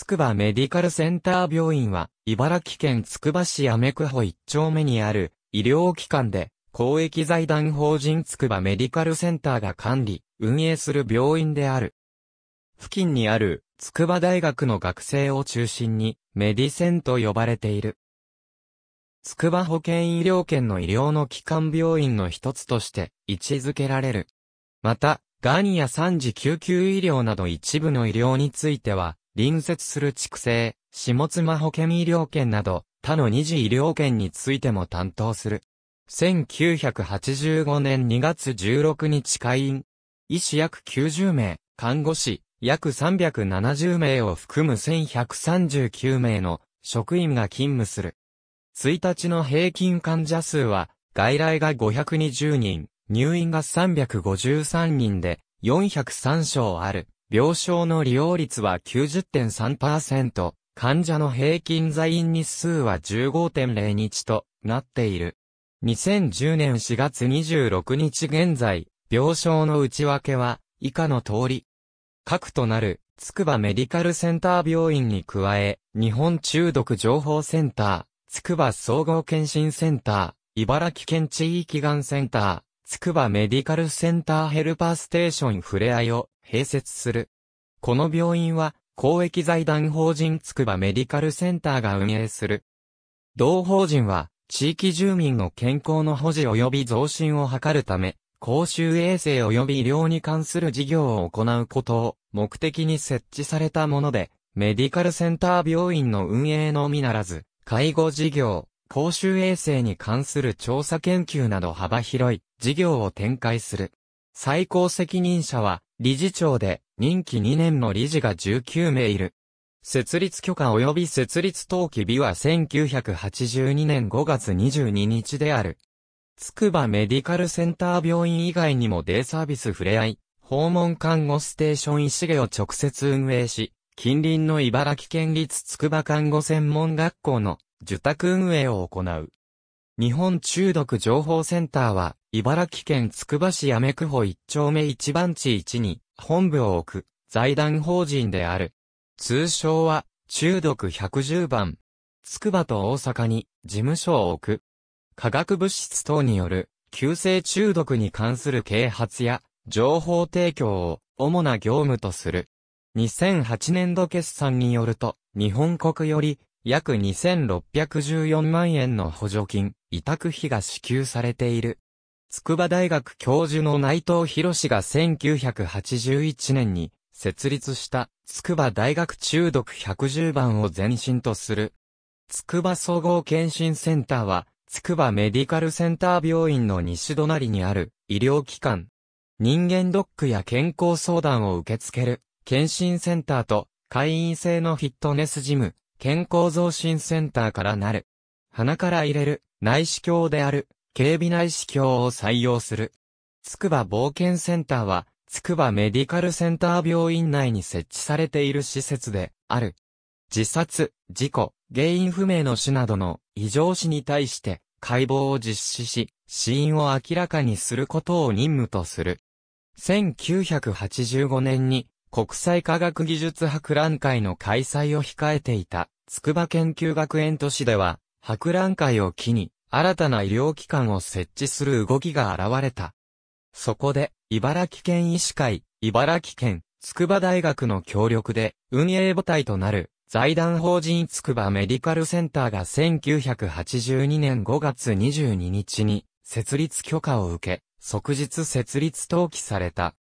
つくばメディカルセンター病院は、茨城県つくば市アメクホ1丁目にある医療機関で、公益財団法人つくばメディカルセンターが管理、運営する病院である。付近にある、筑波大学の学生を中心に、メディセンと呼ばれている。筑波保健医療圏の医療の基幹病院の一つとして位置づけられる。また、ガニや3次救急医療など一部の医療については、隣接する畜生、下妻保健医療圏など、他の二次医療圏についても担当する。1985年2月16日会員、医師約90名、看護師約370名を含む1139名の職員が勤務する。1日の平均患者数は、外来が520人、入院が353人で、403床ある。病床の利用率は90.3%、患者の平均在院日数は15.0日となっている。2010年4月26日現在、病床の内訳は以下の通り。核となる、つくばメディカルセンター病院に加え、日本中毒情報センター、つくば総合検診センター、茨城県地域がんセンター、つくばメディカルセンターヘルパーステーションふれあいを併設する。この病院は、公益財団法人つくばメディカルセンターが運営する。同法人は、地域住民の健康の保持及び増進を図るため、公衆衛生及び医療に関する事業を行うことを目的に設置されたもので、メディカルセンター病院の運営のみならず、介護事業、公衆衛生に関する調査研究など幅広い事業を展開する。最高責任者は理事長で任期2年の理事が19名いる。設立許可及び設立登記日は1982年5月22日である。つくばメディカルセンター病院以外にもデイサービスふれあい、訪問看護ステーション石毛を直接運営し、近隣の茨城県立つくば看護専門学校の受託運営を行う。日本中毒情報センターは、茨城県つくば市やめくほ1丁目1番地1に、本部を置く、財団法人である。通称は、中毒110番。つくばと大阪に、事務所を置く。化学物質等による、急性中毒に関する啓発や、情報提供を、主な業務とする。2008年度決算によると、日本国より、約2614万円の補助金、委託費が支給されている。筑波大学教授の内藤博士が1981年に設立した筑波大学中毒110番を前身とする。筑波総合検診センターは筑波メディカルセンター病院の西隣にある医療機関。人間ドックや健康相談を受け付ける検診センターと会員制のフィットネスジム、健康増進センターからなる。鼻から入れる、内視鏡である、警備内視鏡を採用する。つくば冒険センターは、つくばメディカルセンター病院内に設置されている施設である。自殺、事故、原因不明の死などの異常死に対して解剖を実施し、死因を明らかにすることを任務とする。1985年に国際科学技術博覧会の開催を控えていた、筑波研究学園都市では、博覧会を機に、新たな医療機関を設置する動きが現れた。そこで、茨城県医師会、茨城県、筑波大学の協力で、運営母体となる、財団法人筑波メディカルセンターが1982年5月22日に、設立許可を受け、即日設立登記された。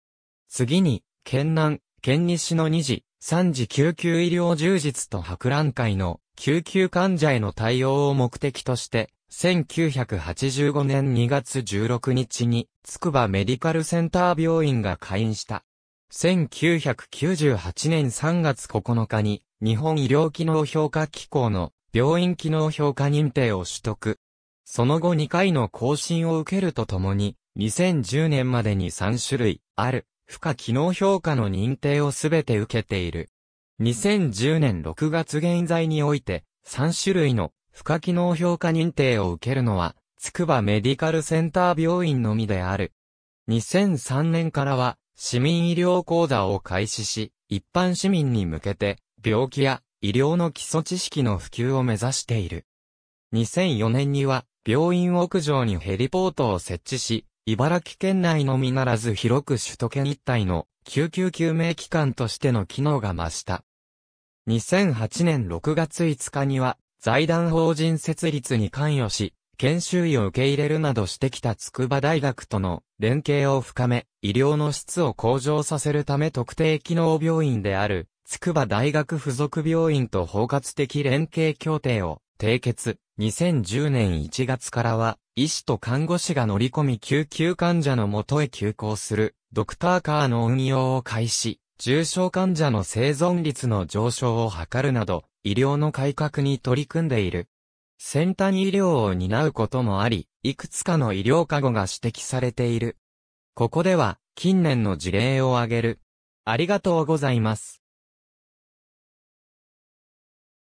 次に、県南、県西の2時、3時救急医療充実と博覧会の救急患者への対応を目的として、1985年2月16日に、つくばメディカルセンター病院が開院した。1998年3月9日に、日本医療機能評価機構の病院機能評価認定を取得。その後2回の更新を受けるとともに、2010年までに3種類ある負荷機能評価の認定をすべて受けている。2010年6月現在において、3種類の負荷機能評価認定を受けるのは、筑波メディカルセンター病院のみである。2003年からは、市民医療講座を開始し、一般市民に向けて、病気や医療の基礎知識の普及を目指している。2004年には、病院屋上にヘリポートを設置し、茨城県内のみならず広く首都圏一帯の救急救命機関としての機能が増した。2008年6月5日には財団法人設立に関与し、研修医を受け入れるなどしてきた筑波大学との連携を深め、医療の質を向上させるため特定機能病院である筑波大学附属病院と包括的連携協定を締結。2010年1月からは医師と看護師が乗り込み救急患者の元へ急行する、ドクターカーの運用を開始、重症患者の生存率の上昇を図るなど、医療の改革に取り組んでいる。先端医療を担うこともあり、いくつかの医療過誤が指摘されている。ここでは、近年の事例を挙げる。ありがとうございます。